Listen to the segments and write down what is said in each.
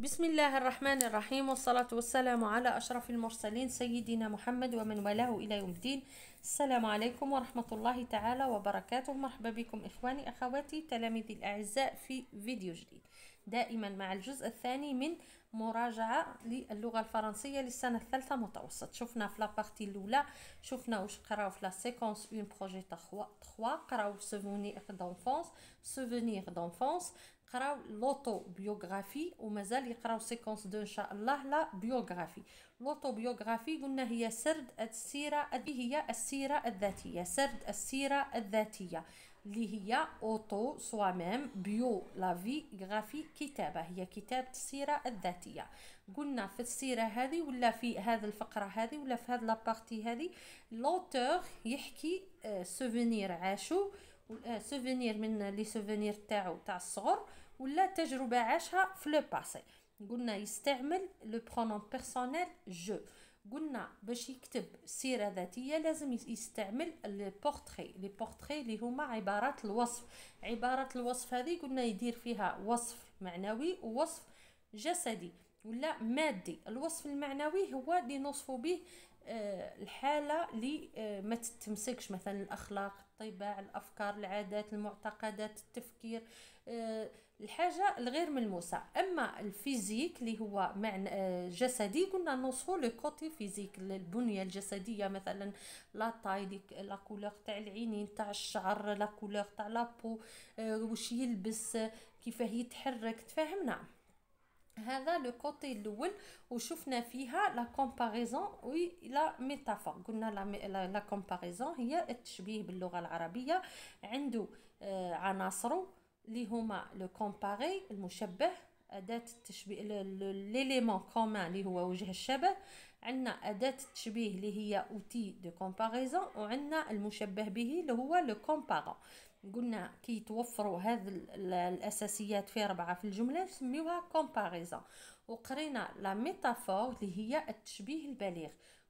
بسم الله الرحمن الرحيم والصلاة والسلام على أشرف المرسلين سيدنا محمد ومن والاه إلى يوم الدين السلام عليكم ورحمة الله تعالى وبركاته مرحبا بكم إخواني أخواتي تلاميذي الأعزاء في فيديو جديد دائما مع الجزء الثاني من مراجعة للغة الفرنسية للسنة الثالثة متوسط شفنا في لابارتي الأولى شفنا واش قراو في لا سيكونس اون بروجي تخوا قراو سوفونيغ دونفونس سوفونيغ دونفونس قراو لوطو بيوغرافي ومازال يقراو سيكونس دو ان شاء الله لا بيوغرافي لوطو بيوغرافي قلنا هي سرد السيره اللي هي السيره الذاتيه سرد السيره الذاتيه اللي هي اوتو سوا ميم بيو لا في غرافي كتابه هي كتابه السيره الذاتيه قلنا في السيره هذه ولا في هذه الفقره هذه ولا في هذه لابارتي هذه لوتور يحكي سوفينير آه، عاشو سوفينير آه، من لي سوفينير تاعو تاع الصغر ولا تجربه عاشها في لو باسي قلنا يستعمل لو برونون بيرسونيل جو قلنا باش يكتب سيره ذاتيه لازم يستعمل لي بورتري لي بورتري اللي هما عبارات الوصف عبارات الوصف هذه قلنا يدير فيها وصف معنوي ووصف جسدي ولا مادي الوصف المعنوي هو اللي نوصفو به آه، الحاله اللي آه، ما تتمسكش مثلا الاخلاق الطباع الافكار العادات المعتقدات التفكير آه، الحاجه الغير ملموسه اما الفيزيك اللي هو معنى جسدي قلنا نوصفو لو كوتي فيزيك البنيه الجسديه مثلا لا طاي ديك لا كولور تاع العينين تاع الشعر لا كولور تاع لابو واش يلبس كيفاه يتحرك تفاهمنا هذا لو كوتي الاول وشفنا فيها لا كومباريزون و لا ميتافور قلنا لا لا كومباريزون هي التشبيه باللغه العربيه عنده آه عناصره اللي هما لو كومباري المشبه اداه التشبيه ليليمون كومان اللي هو وجه الشبه عندنا اداه التشبيه اللي هي اوتي دو كومباريزون وعندنا المشبه به اللي هو لو كومبارون قلنا كي توفروا هذه الاساسيات في ربعه في الجمله نسميوها كومباريزون وقرينا لا ميتافور اللي هي التشبيه البليغ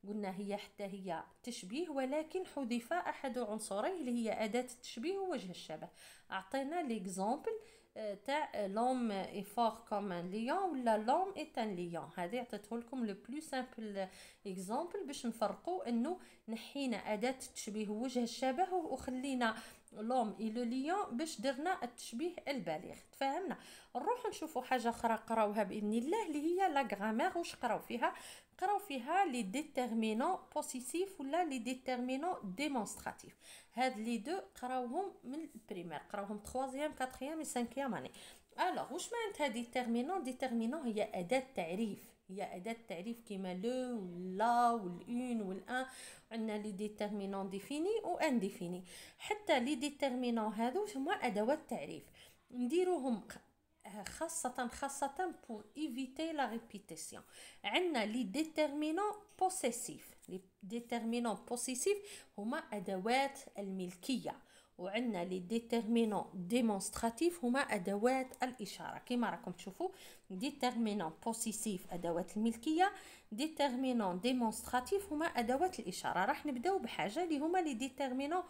قلنا هي حتى هي تشبيه ولكن حذف احد عنصريه اللي هي اداه التشبيه ووجه الشبه اعطينا ليكزامبل آه، تاع لوم اي فور كوم ان ليون ولا لوم اي تان ليون هذه عطيته لكم لو بلو سامبل اكزامبل باش نفرقوا انه نحينا اداه التشبيه ووجه الشبه وخلينا لوم اي لو ليون باش درنا التشبيه البالغ تفاهمنا نروحو نشوفو حاجه اخرى قراوها باذن الله اللي هي لا غرامير واش قراو فيها قراو فيها لي ديتيرمينون بوسيسيف ولا لي ديتيرمينون ديمونستراتيف هاد لي دو قراوهم من البريمير قراوهم 3 4 5 اني الوغ واش معنات هاد ديتيرمينون ديتيرمينون هي اداه تعريف هي أداة تعريف كيما لو ولا والأون والأن عندنا لي ديتيرمينون ديفيني و انديفيني حتى لي ديتيرمينون هادو هما أدوات تعريف نديروهم خاصة خاصة بور ايفيتي لا répétition عندنا لي ديتيرمينون بوسيسيف لي ديتيرمينون بوسيسيف هما أدوات الملكية وعندنا لي ديتيرمينون ديمونستراتيف هما ادوات الاشاره كما راكم تشوفوا ديتيرمينون بوسيسيف ادوات الملكيه ديتيرمينون ديمونستراتيف هما ادوات الاشاره راح نبداو بحاجه اللي هما لي ديتيرمينون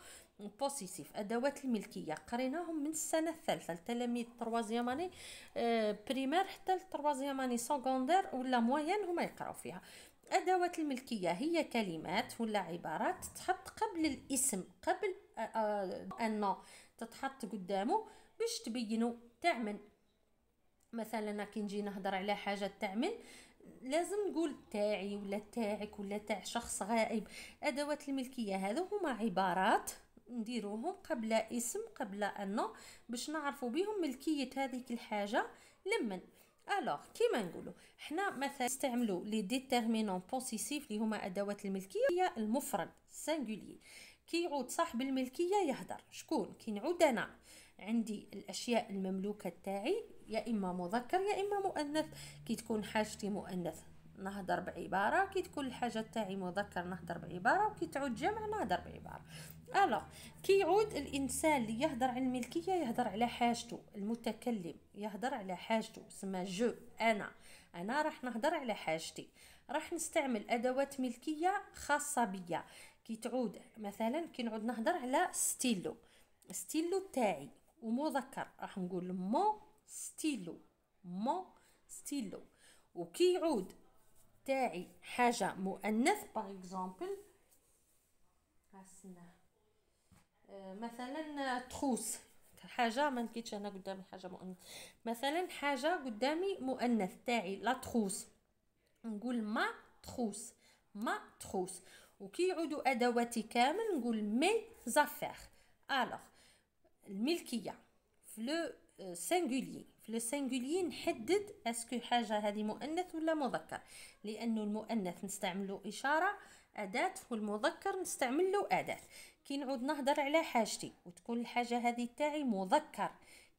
بوسيسيف ادوات الملكيه قريناهم من السنه الثالثه التلاميذ تروازيام اني بريمير آه، حتى التروازيام اني سكوندير ولا موين هما يقراو فيها أدوات الملكية هي كلمات ولا عبارات تتحط قبل الاسم قبل آه، آه، أن تتحط قدامه باش تبينو تعمل مثلا كي نجي نهضر على حاجه تعمل لازم نقول تاعي ولا تاعك ولا تاع شخص غائب ادوات الملكيه هذو هما عبارات نديروهم قبل اسم قبل ان باش نعرفوا بهم ملكيه هذيك الحاجه لمن الوغ كيما نقولوا حنا مثلا نستعملوا لي ديتيرمينون بوسيسيف اللي هما ادوات الملكيه هي المفرد سانغولي يعود صاحب الملكيه يهدر شكون كي نعود انا عندي الاشياء المملوكه تاعي يا اما مذكر يا اما مؤنث كي تكون حاجتي مؤنث نهضر بعباره كي تكون الحاجه تاعي مذكر نهضر بعباره وكي تعود جمع نهضر بعباره ألا كيعود الانسان اللي يهضر على الملكيه يهضر على حاجته المتكلم يهضر على حاجته سما جو انا انا راح نهضر على حاجتي راح نستعمل ادوات ملكيه خاصه بيا كي تعود مثلا كي نعود نهضر على ستيلو ستيلو تاعي ومذكر راح نقول مو ستيلو مو ستيلو وكي يعود تاعي حاجه مؤنث باغ اكزومبل استنى مثلا تروس حاجه ما نكيتش انا قدامي حاجه مؤنث مثلا حاجه قدامي مؤنث تاعي لا تروس نقول ما تروس ما تروس وكي يعودوا ادواتي كامل نقول مي زافير الوغ الملكيه في لو سينغولي euh, في لو سينغولي نحدد اسكو حاجه هذه مؤنث ولا مذكر لانه المؤنث نستعملو اشاره أداة والمذكر نستعمل له أداة كي نعود نهضر على حاجتي وتكون الحاجة هذه تاعي مذكر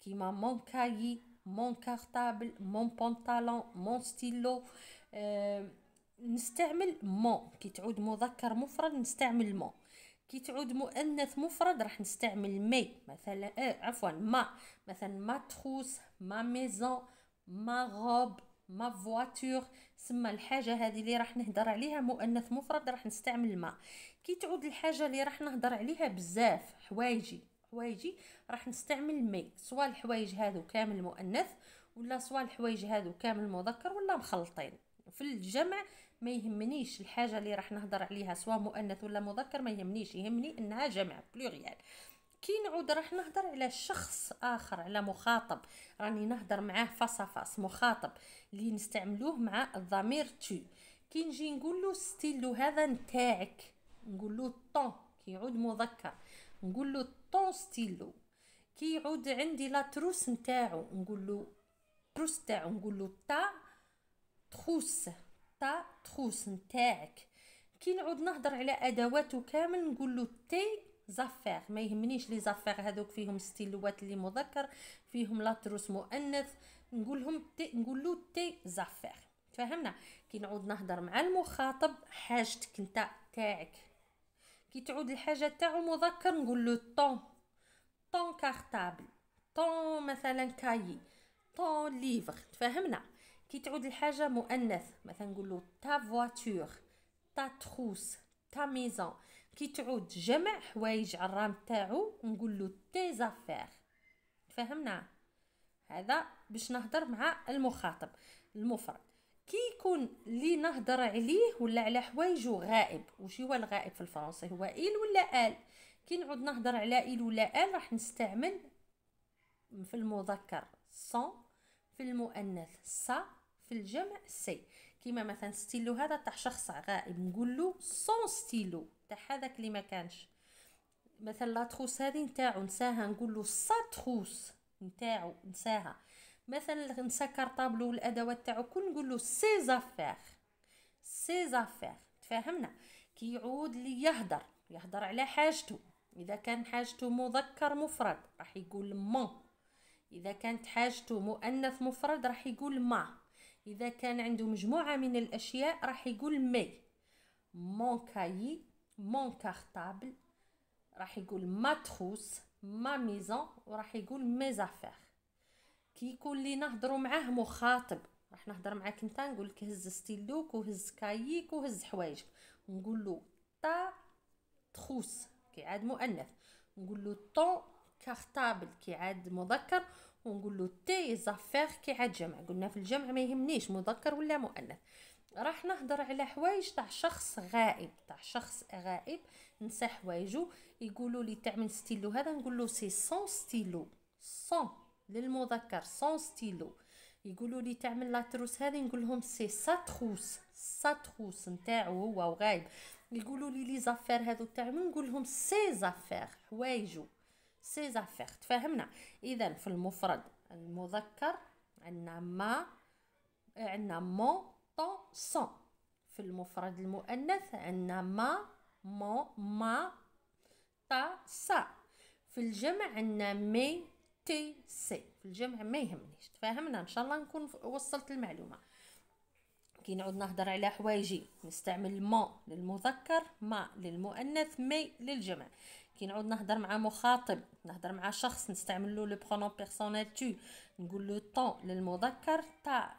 كيما مون كايي مون كارطابل مون بونطالون مون ستيلو نستعمل مون كي تعود مذكر مفرد نستعمل مون كي تعود مؤنث مفرد راح نستعمل مي مثلا آه عفوا ما مثلا ما تخوس ما ميزون ما غوب ما فواتور سما الحاجه هذه اللي راح نهضر عليها مؤنث مفرد راح نستعمل الماء كي تعود الحاجه اللي راح نهضر عليها بزاف حوايجي حوايجي راح نستعمل المي سواء الحوايج هادو كامل مؤنث ولا سواء الحوايج هادو كامل مذكر ولا مخلطين في الجمع ما يهمنيش الحاجه اللي راح نهضر عليها سواء مؤنث ولا مذكر ما يهمنيش يهمني انها جمع بلوريال كي نعود راح نهضر على شخص اخر على مخاطب راني نهضر معاه فاس فاس مخاطب اللي نستعملوه مع الضمير تو كي نجي نقول له ستيلو هذا نتاعك نقول له طون كيعود مذكر نقول له طون ستيلو كيعود عندي لا تروس نتاعو نقول له تروس تاعو نقول له تا تخوس تا تخوس نتاعك كي نعود نهضر على ادواته كامل نقول له تي زافير ما يهمنيش لي زافير هذوك فيهم ستيلوات اللي مذكر فيهم لاتروس مؤنث نقولهم تي نقول له تي زافير فهمنا كي نعود نهضر مع المخاطب حاجتك انت تاعك كي تعود الحاجه تاعو مذكر نقول له طون طون كارتابل طون مثلا كايي طون ليفر تفهمنا كي تعود الحاجه مؤنث مثلا نقول له تا فواتور تا تروس تا ميزون كيتعود جمع حوايج على الرام تاعو نقول له تي زافير فهمنا هذا باش نهضر مع المخاطب المفرد كي يكون لي نهضر عليه ولا على حوايجو غائب وش هو الغائب في الفرنسي هو إل ولا آل كي نعود نهضر على إل ولا آل راح نستعمل في المذكر سون في المؤنث سا في الجمع سي كيما مثلا ستيلو هذا تاع شخص غائب نقول له سون ستيلو تاع هذاك اللي ما كانش مثلا لا تروس هذه نتاعو نساها نقول له سا تروس نتاعو نساها مثلا نسى كارطابلو والادوات تاعو كل نقول له سي زافير سي زافير تفاهمنا كي يعود لي يهدر يهدر على حاجته اذا كان حاجته مذكر مفرد راح يقول مون اذا كانت حاجته مؤنث مفرد راح يقول ما اذا كان عنده مجموعه من الاشياء راح يقول مي مون كايي مون كارطابل راح يقول ما تخوس ما ميزون وراح يقول مي زافير كي يكون لي نهضروا معاه مخاطب راح نهضر معاك انت نقول لك هز ستيلوك وهز كاييك وهز حوايجك نقول له تا تخوس كيعاد مؤنث نقول له طون كارطابل كيعاد مذكر ونقول له تي زافير كي عاد جمع قلنا في الجمع ما يهمنيش مذكر ولا مؤنث راح نهضر على حوايج تاع شخص غائب تاع شخص غائب نسى حوايجو يقولوا لي تعمل ستيلو هذا نقول له سي سون ستيلو سون للمذكر سون ستيلو يقولوا لي تعمل لاتروس هذه نقول لهم سي ساتروس ساتروس نتاعو هو وغايب يقولوا لي لي زافير هذو تاعو نقول لهم سي زافير حوايجو سي زافير تفاهمنا اذا في المفرد المذكر عندنا ما عندنا مو طون سون في المفرد المؤنث عندنا ما مو ما تا سا في الجمع عندنا مي تي سي في الجمع ما يهمنيش تفاهمنا ان شاء الله نكون وصلت المعلومه كي نعود نهضر على حوايجي نستعمل ما للمذكر ما للمؤنث مي للجمع كي نعود نهضر مع مخاطب نهضر مع شخص نستعمل له لو برونو بيرسونيل تو نقول له طون للمذكر تا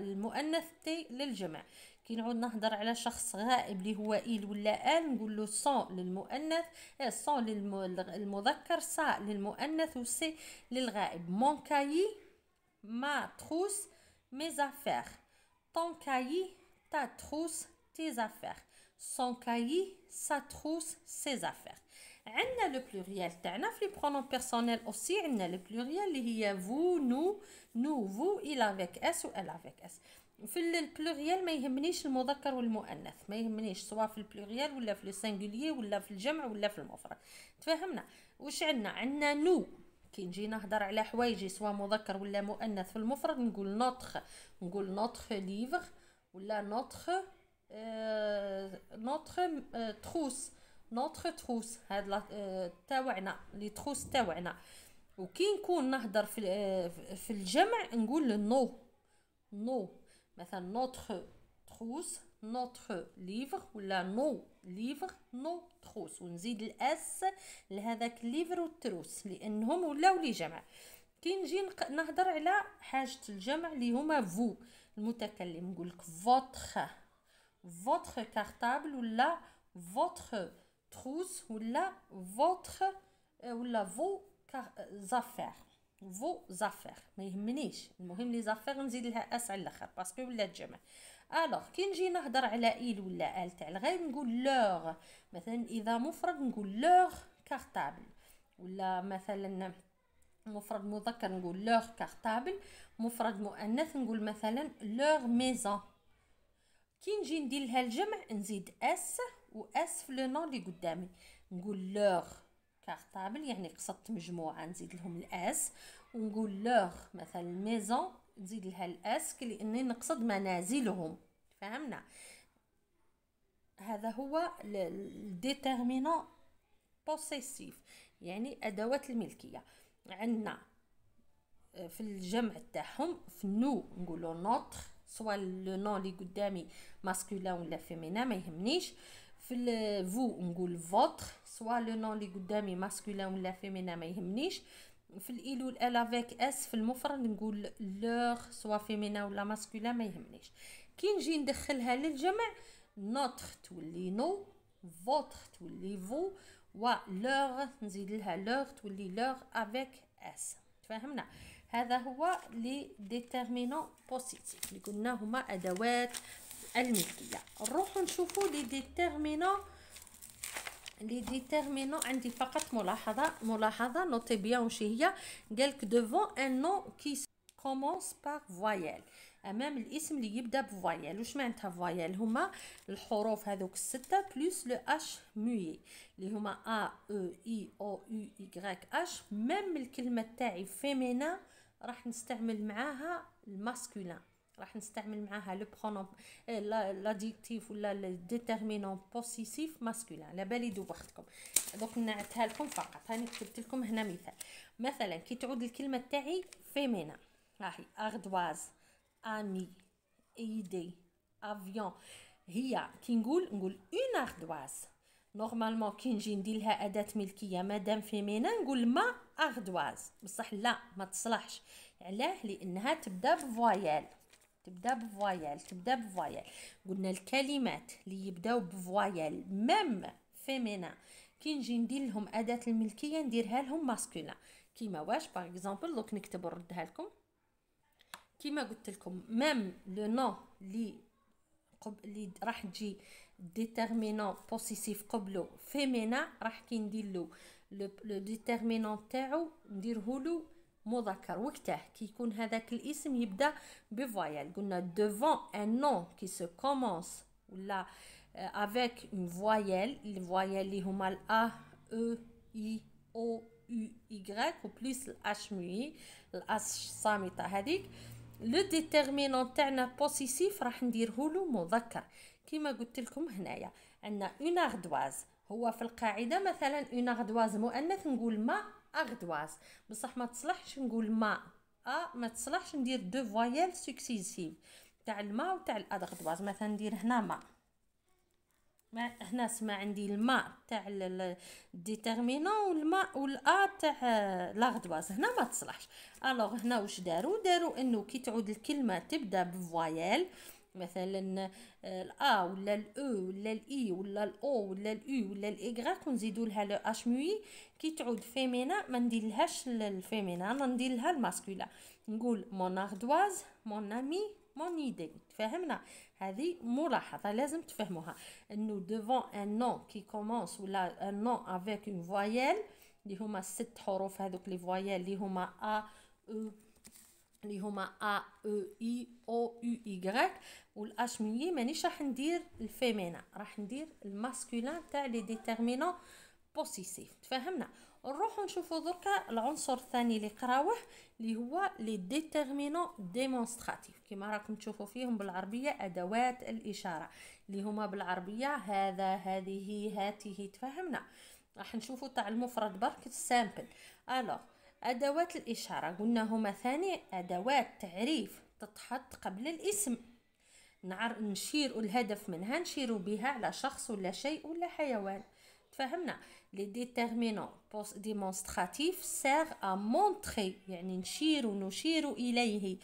للمؤنث تي للجمع كي نعود نهضر على شخص غائب اللي هو ايل ولا آن نقول له سون للمؤنث سون eh، للمذكر سا للمؤنث وسي للغائب مون كايي ما تروس مي زافير طون كايي تا تروس تي زافير سون كايي سا تروس سي زافير عندنا لو بلوريال تاعنا في برونون بيرسونيل اوسي عندنا لو بلوريال اللي هي فو نو نو فو الى افيك اس و ال افيك اس في البلوريال ما يهمنيش المذكر والمؤنث ما يهمنيش سواء في البلوريال ولا في السنجولي ولا في الجمع ولا في المفرد تفهمنا واش عندنا عندنا نو كي نجي نهضر على حوايجي سواء مذكر ولا مؤنث في المفرد نقول نوتخ نقول نوتخ ليفغ ولا نوتخ آه نوتخ آه تخوس نوتخ تروس هاد لا آه، تاوعنا لي تروس تاوعنا وكي نكون نهضر في آه، في الجمع نقول نو نو مثلا نوتخ تروس نوتخ ليفر ولا نو ليفر نو تروس ونزيد الاس لهذاك ليفر والتروس لانهم ولاو لي جمع كي نجي نهضر على حاجه الجمع اللي هما فو المتكلم نقول لك فوتخ فوتخ كارطابل ولا فوتخ تروس ولا فوتر ولا فو زافير فو زافير ما يهمنيش المهم لي زافير نزيد لها اس على الاخر باسكو ولات جمع الوغ كي نجي نهضر على ايل ولا ال تاع الغير نقول لوغ مثلا اذا مفرد نقول لوغ كارطابل ولا مثلا مفرد مذكر نقول لوغ كارطابل مفرد مؤنث نقول مثلا لوغ ميزون كي نجي ندير لها الجمع نزيد اس واسف لو نون اللي قدامي نقول لوغ كارطابل يعني قصدت مجموعه نزيد لهم الاس ونقول لوغ مثلا ميزون نزيد لها الاس لاني نقصد منازلهم فهمنا هذا هو الديتيرمينون بوسيسيف يعني ادوات الملكيه عندنا آه، في الجمع تاعهم في نو نقولوا نوتر سواء لو نون اللي قدامي ماسكولين ولا فيمينا ما يهمنيش في الفو نقول فوتر سوا لو نون لي قدامي ماسكولين ولا فيمينا ما يهمنيش في الإلو الال افيك اس في المفرد نقول لوغ سوا فيمينا ولا ماسكولين ما يهمنيش كي نجي ندخلها للجمع نوتر تولي نو فوتر تولي فو و لوغ نزيد لها لوغ تولي لوغ افيك اس تفهمنا هذا هو لي ديتيرمينون بوزيتيف اللي قلنا هما ادوات الملكيه نروحو نشوفو لي ديتيرمينو لي ديتيرمينو عندي فقط ملاحظه ملاحظه نوتي بيان واش هي قالك دوفون ان نو كي كومونس باغ فوايال امام الاسم اللي يبدا بفوايال واش معناتها فوايال هما الحروف هذوك السته بلس لو اش موي اللي هما ا او اي او يو ايغريك اش ميم الكلمه تاعي فيمينا راح نستعمل معاها الماسكولين راح نستعمل معاها لو برونوم لاديكتيف ولا ديتيرمينون بوسيسيف ماسكولين على بالي دو وقتكم دوك نعتها لكم فقط هاني كتبت لكم هنا مثال مثلا كي تعود الكلمه تاعي فيمينا راهي اغدواز امي ايدي افيون هي كي نقول نقول اون اغدواز نورمالمون كي نجي ندير لها اداه ملكيه مادام فيمينا نقول ما اغدواز بصح لا ما تصلحش علاه لانها تبدا بفوايال تبدا بفوايال تبدا بفوايال قلنا الكلمات اللي يبداو بفوايال ميم فيمينا كي نجي ندير لهم اداه الملكيه نديرها لهم ماسكولا كيما واش باغ اكزومبل دوك نكتب نردها لكم كيما قلت لكم ميم لو نو لي لي راح تجي ديتيرمينون بوسيسيف قبلو فيمينا راح كي ندير له لو ديتيرمينون تاعو نديره له مذكر وقته كيكون هذاك الاسم يبدا بفايل قلنا دوفون ان نون كي سو كومونس ولا افيك اون فوايال الفوايال اللي هما الا او e، اي او يو ايغريك وبليس الاش موي الاش صامته هذيك لو ديتيرمينون تاعنا بوسيسيف راح له مذكر كيما قلت لكم هنايا عندنا اون اردواز هو في القاعده مثلا اون اردواز مؤنث نقول ما اغدواز بصح ما تصلحش نقول ما ا ما تصلحش ندير دو فوايال سكسيسيف تاع الماء وتاع الاغدواز مثلا ندير هنا ما ما هنا سما عندي الماء تاع الديتيرمينون والماء والا تاع لاغدواز هنا ما تصلحش الوغ هنا واش داروا داروا انه كي تعود الكلمه تبدا بفوايال مثلا آه، الا ولا الاو ولا الاي ولا الاو ولا الاو ولا الايغراك ونزيدو لها لو اش موي كي تعود فيمينا ما نديرلهاش الفيمينا ما ندير لها الماسكولا نقول مون اردواز مون امي مون ايدي تفهمنا هذه ملاحظه لازم تفهموها انه ديفون ان نو كي كومونس ولا ان نو افيك اون فوايال اللي هما ست حروف هذوك لي فوايال اللي هما ا او اللي هما ا او اي او يو ايغريك والاش ميي مانيش راح ندير الفيمينا راح ندير الماسكولين تاع لي ديتيرمينون بوسيسيف تفهمنا نروحو نشوفو دركا العنصر الثاني اللي قراوه اللي هو لي ديتيرمينون ديمونستراتيف كيما راكم تشوفو فيهم بالعربيه ادوات الاشاره اللي هما بالعربيه هذا هذه هاته تفهمنا راح نشوفو تاع المفرد برك سامبل الوغ أدوات الإشارة قلنا هما ثاني أدوات تعريف تتحط قبل الاسم نعر نشير الهدف منها نشير بها على شخص ولا شيء ولا حيوان تفهمنا لي ديتيرمينون ديمونستراتيف سير ا مونتري يعني نشير ونشير اليه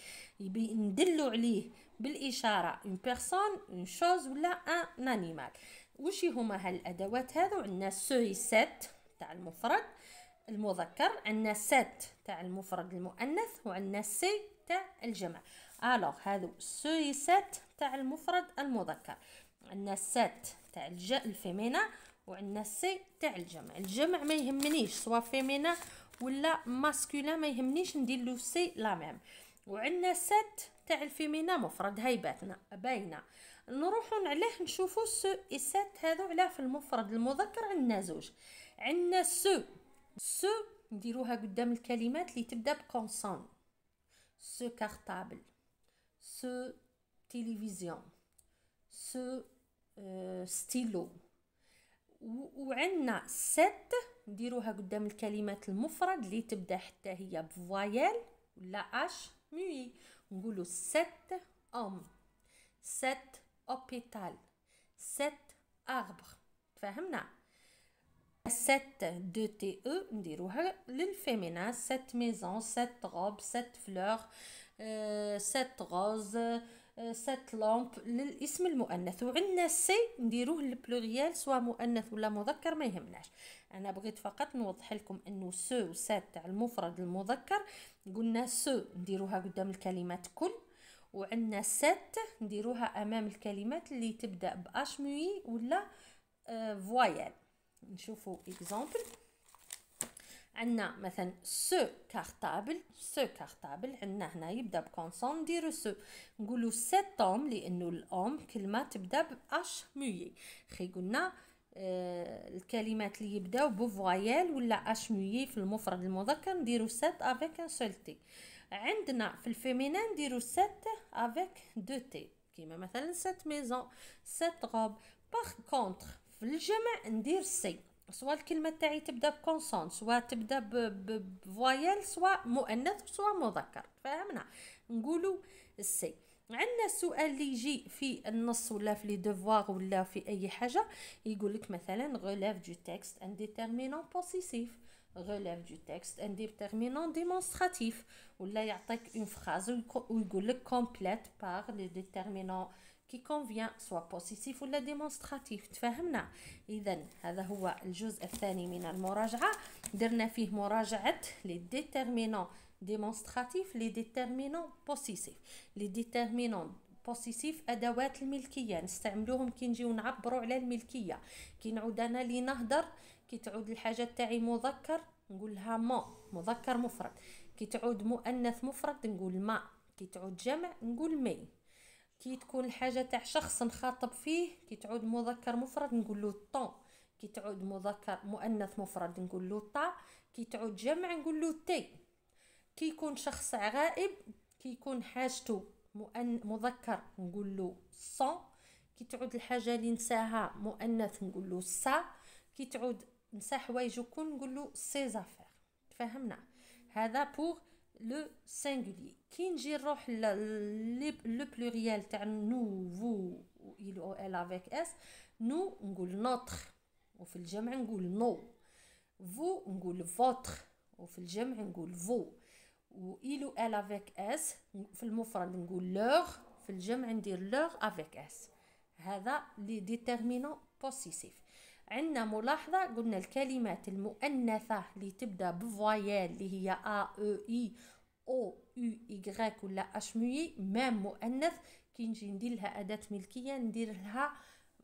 ندلو عليه بالاشاره اون بيرسون اون شوز ولا ان انيمال وشي هما هالادوات هذو عندنا سوي سيت تاع المفرد المذكر عندنا سات تاع المفرد المؤنث وعندنا سي تاع الجمع الوغ هادو سي سات تاع المفرد المذكر عندنا سات تاع الفيمينا وعندنا سي تاع الجمع الجمع ما يهمنيش سوا فيمينا ولا ماسكولا ما يهمنيش ندير لو سي لا ميم وعندنا سات تاع الفيمينا مفرد هيباتنا باينه نروحو عليه نشوفو سو اي سات هادو علاه في المفرد المذكر عندنا زوج عندنا سو سو نديروها قدام الكلمات اللي تبدا بكونسون سو كارطابل سو تيليفزيون سو ستيلو وعندنا سيت نديروها قدام الكلمات المفرد اللي تبدا حتى هي بفوايل ولا اش مي نقولوا سيت ام سيت اوبيتال سيت اربر فهمنا 7 دو تي او نديروها للفيمينا 7 ميزون 7 غوب 7 فلور 7 غوز 7 لامب للاسم المؤنث وعندنا سي نديروه للبلوريال سواء مؤنث ولا مذكر ما يهمناش انا بغيت فقط نوضح لكم انه سو وسات تاع المفرد المذكر قلنا سو نديروها قدام الكلمات كل وعندنا سات نديروها امام الكلمات اللي تبدا باش موي ولا فوايال نشوفوا اكزامبل عندنا مثلا سو كارتابل سو كارتابل عندنا هنا يبدا بكونسون نديرو سو نقولو سيت اوم لانه الام كلمه تبدا باش موي خي قلنا آه، الكلمات اللي يبداو بفوايال ولا اش موي في المفرد المذكر نديرو سيت افيك ان سول تي عندنا في الفيمينان نديرو سيت افيك دو تي كيما مثلا سيت ميزون سيت غوب باغ كونتر للجمع ندير سي سواء الكلمة تاعي تبدا بكونسون سواء تبدا بفوايل سواء مؤنث سواء مذكر فهمنا نقولوا سي عندنا السؤال اللي يجي في النص ولا في لي دوفوار ولا في اي حاجه يقول لك مثلا غلاف دو تيكست ان ديتيرمينون بوسيسيف غلاف دو تيكست ان ديتيرمينون ديمونستراتيف ولا يعطيك اون فراز ويقول لك كومبليت بار لي ديتيرمينون كي كونفيان سوا بوزيتيف ولا ديمونستراتيف تفاهمنا اذا هذا هو الجزء الثاني من المراجعه درنا فيه مراجعه لي ديتيرمينون ديمونستراتيف لي ديتيرمينون بوسيسيف لي ديتيرمينون بوسيسيف ادوات الملكيه نستعملوهم كي نجيو نعبروا على الملكيه كي نعود انا لي نهضر كي تعود الحاجه تاعي مذكر نقول لها مو مذكر مفرد كي تعود مؤنث مفرد نقول ما كي تعود جمع نقول مي كي تكون الحاجه تاع شخص نخاطب فيه كي تعود مذكر مفرد نقول له طون كي تعود مذكر مؤنث مفرد نقول له طا كي تعود جمع نقول له تي كي يكون شخص غائب كي يكون حاجته مؤن مذكر نقول له صون كي تعود الحاجه اللي نساها مؤنث نقول له سا كي تعود نسى حوايجو كون نقول له سي زافير تفاهمنا هذا بوغ لو سينغولي كي نجي نروح لو بلوريال تاع نو فو و ال او ال افيك اس نو نقول نوتر وفي الجمع نقول نو فو نقول فوتر وفي الجمع نقول فو و ال او ال افيك اس في المفرد نقول لوغ في الجمع ندير لوغ افيك اس هذا لي ديتيرمينون بوسيسيف عندنا ملاحظة قلنا الكلمات المؤنثة اللي تبدأ بفوايال اللي هي أ أو إي أو أو إيغريك ولا أش ميي مام مؤنث كي نجي ندير لها أداة ملكية ندير لها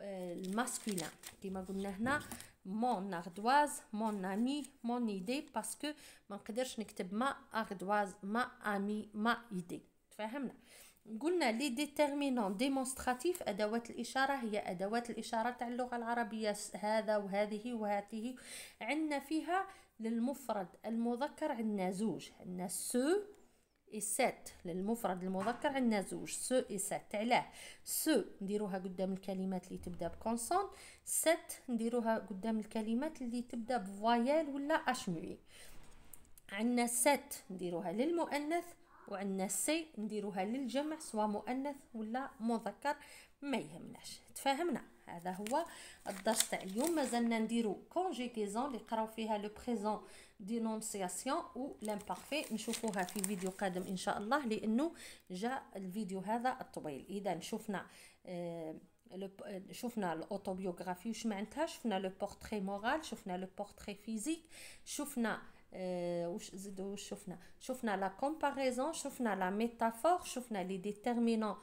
آه، الماسكولين كيما قلنا هنا مون اردواز مون امي مون ايدي باسكو ما نقدرش نكتب ما اردواز ما امي ما ايدي تفهمنا قلنا لي ديتيرمينون ديمونستراتيف ادوات الاشاره هي ادوات الاشاره تاع اللغه العربيه هذا وهذه وهذه عندنا فيها للمفرد المذكر عندنا زوج عندنا سو اي سات للمفرد المذكر عندنا زوج سو اي سات علاه سو نديروها قدام الكلمات اللي تبدا بكونسون سات نديروها قدام الكلمات اللي تبدا بفوايال ولا اشمي عندنا سات نديروها للمؤنث وعندنا سي نديروها للجمع سواء مؤنث ولا مذكر ما يهمناش تفاهمنا هذا هو الدرس تاع اليوم مازلنا نديرو كونجيكيزون اللي قراو فيها لو بريزون دينونسياسيون و لامبارفي نشوفوها في فيديو قادم ان شاء الله لانه جاء الفيديو هذا الطويل اذا شفنا آه، آه، شفنا الاوتوبيوغرافي واش معناتها شفنا لو بورتري مورال شفنا لو بورتري فيزيك شفنا واش زيدو شفنا شفنا لا كومباريزون شفنا لا ميتافور شفنا لي ديتيرمينون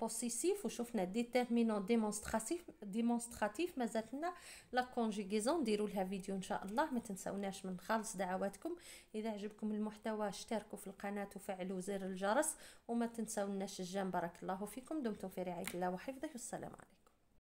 بوسيسيف وشفنا ديتيرمينون ديمونستراتيف ديمونستراتيف مازال لنا لا كونجيغيزون ديروا لها فيديو ان شاء الله ما تنساوناش من خالص دعواتكم اذا عجبكم المحتوى اشتركوا في القناه وفعلوا زر الجرس وما تنساوناش الجام بارك الله فيكم دمتم في رعايه الله وحفظه والسلام عليكم